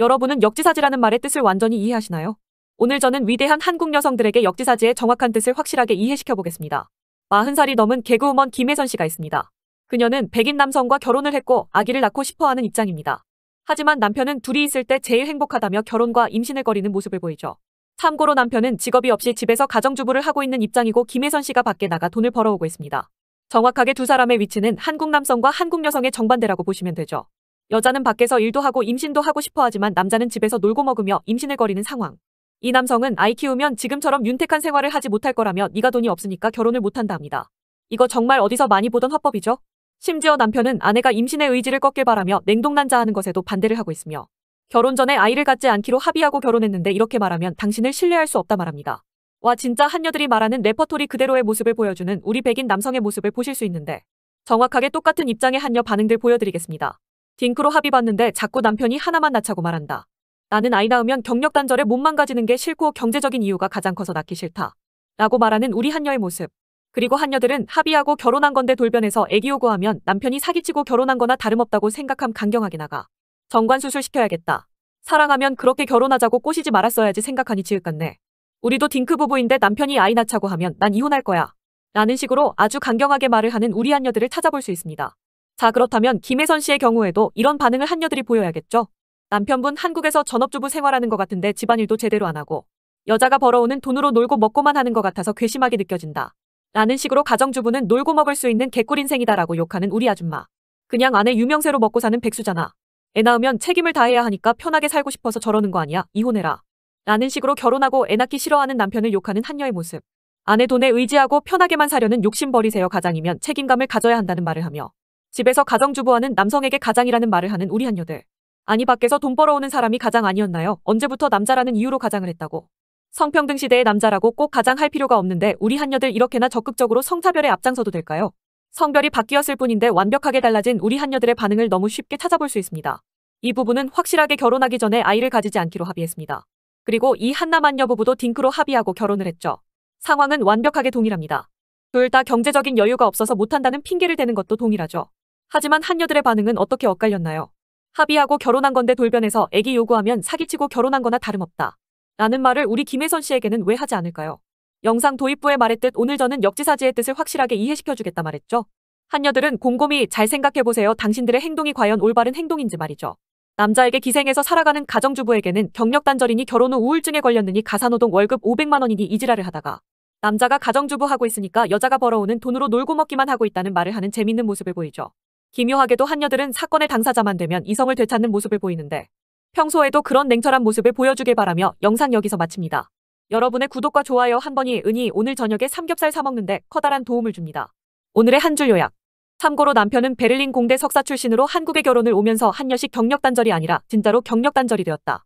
여러분은 역지사지라는 말의 뜻을 완전히 이해하시나요? 오늘 저는 위대한 한국 여성들에게 역지사지의 정확한 뜻을 확실하게 이해시켜 보겠습니다. 40살이 넘은 개그우먼 김혜선 씨가 있습니다. 그녀는 백인 남성과 결혼을 했고 아기를 낳고 싶어하는 입장입니다. 하지만 남편은 둘이 있을 때 제일 행복하다며 결혼과 임신을 거리는 모습을 보이죠. 참고로 남편은 직업이 없이 집에서 가정주부를 하고 있는 입장이고 김혜선 씨가 밖에 나가 돈을 벌어오고 있습니다. 정확하게 두 사람의 위치는 한국 남성과 한국 여성의 정반대라고 보시면 되죠. 여자는 밖에서 일도 하고 임신도 하고 싶어 하지만 남자는 집에서 놀고 먹으며 임신을 거리는 상황. 이 남성은 아이 키우면 지금처럼 윤택한 생활을 하지 못할 거라며 네가 돈이 없으니까 결혼을 못한다 합니다. 이거 정말 어디서 많이 보던 화법이죠? 심지어 남편은 아내가 임신의 의지를 꺾길 바라며 냉동난자 하는 것에도 반대를 하고 있으며 결혼 전에 아이를 갖지 않기로 합의하고 결혼했는데 이렇게 말하면 당신을 신뢰할 수 없다 말합니다. 와 진짜 한녀들이 말하는 레퍼토리 그대로의 모습을 보여주는 우리 백인 남성의 모습을 보실 수 있는데 정확하게 똑같은 입장의 한녀 반응들 보여드리겠습니다. 딩크로 합의봤는데 자꾸 남편이 하나만 낳자고 말한다. 나는 아이 낳으면 경력 단절에 몸만 가지는 게 싫고 경제적인 이유가 가장 커서 낳기 싫다. 라고 말하는 우리 한녀의 모습. 그리고 한녀들은 합의하고 결혼한 건데 돌변해서 애기 요구하면 남편이 사기치고 결혼한 거나 다름없다고 생각함 강경하게 나가. 정관 수술시켜야겠다. 사랑하면 그렇게 결혼하자고 꼬시지 말았어야지 생각하니 지읒 같네. 우리도 딩크 부부인데 남편이 아이 낳자고 하면 난 이혼할 거야. 라는 식으로 아주 강경하게 말을 하는 우리 한녀들을 찾아볼 수 있습니다. 자 그렇다면 김혜선 씨의 경우에도 이런 반응을 한녀들이 보여야겠죠. 남편분 한국에서 전업주부 생활하는 것 같은데 집안일도 제대로 안 하고 여자가 벌어오는 돈으로 놀고 먹고만 하는 것 같아서 괘씸하게 느껴진다. 라는 식으로 가정주부는 놀고 먹을 수 있는 개꿀 인생이다라고 욕하는 우리 아줌마. 그냥 아내 유명세로 먹고 사는 백수잖아. 애 낳으면 책임을 다해야 하니까 편하게 살고 싶어서 저러는 거 아니야. 이혼해라. 라는 식으로 결혼하고 애 낳기 싫어하는 남편을 욕하는 한녀의 모습. 아내 돈에 의지하고 편하게만 사려는 욕심 버리세요 가장이면 책임감을 가져야 한다는 말을 하며 집에서 가정주부하는 남성에게 가장이라는 말을 하는 우리 한녀들 아니 밖에서 돈 벌어오는 사람이 가장 아니었나요? 언제부터 남자라는 이유로 가장을 했다고. 성평등 시대의 남자라고 꼭 가장할 필요가 없는데 우리 한녀들 이렇게나 적극적으로 성차별에 앞장서도 될까요? 성별이 바뀌었을 뿐인데 완벽하게 달라진 우리 한녀들의 반응을 너무 쉽게 찾아볼 수 있습니다. 이 부부는 확실하게 결혼하기 전에 아이를 가지지 않기로 합의했습니다. 그리고 이 한남한녀 부부도 딩크로 합의하고 결혼을 했죠. 상황은 완벽하게 동일합니다. 둘 다 경제적인 여유가 없어서 못한다는 핑계를 대는 것도 동일하죠. 하지만 한녀들의 반응은 어떻게 엇갈렸나요? 합의하고 결혼한 건데 돌변해서 애기 요구하면 사기치고 결혼한 거나 다름없다. 라는 말을 우리 김혜선 씨에게는 왜 하지 않을까요? 영상 도입부에 말했듯 오늘 저는 역지사지의 뜻을 확실하게 이해시켜주겠다 말했죠. 한녀들은 곰곰이 잘 생각해보세요. 당신들의 행동이 과연 올바른 행동인지 말이죠. 남자에게 기생해서 살아가는 가정주부에게는 경력단절이니 결혼 후 우울증에 걸렸느니 가사노동 월급 500만원이니 이지랄을 하다가 남자가 가정주부 하고 있으니까 여자가 벌어오는 돈으로 놀고 먹기만 하고 있다는 말을 하는 재밌는 모습을 보이죠. 기묘하게도 한녀들은 사건의 당사자만 되면 이성을 되찾는 모습을 보이는데 평소에도 그런 냉철한 모습을 보여주길 바라며 영상 여기서 마칩니다. 여러분의 구독과 좋아요 한 번이 은이 오늘 저녁에 삼겹살 사 먹는데 커다란 도움을 줍니다. 오늘의 한 줄 요약. 참고로 남편은 베를린 공대 석사 출신으로 한국에 결혼을 오면서 한여식 경력 단절이 아니라 진짜로 경력 단절이 되었다.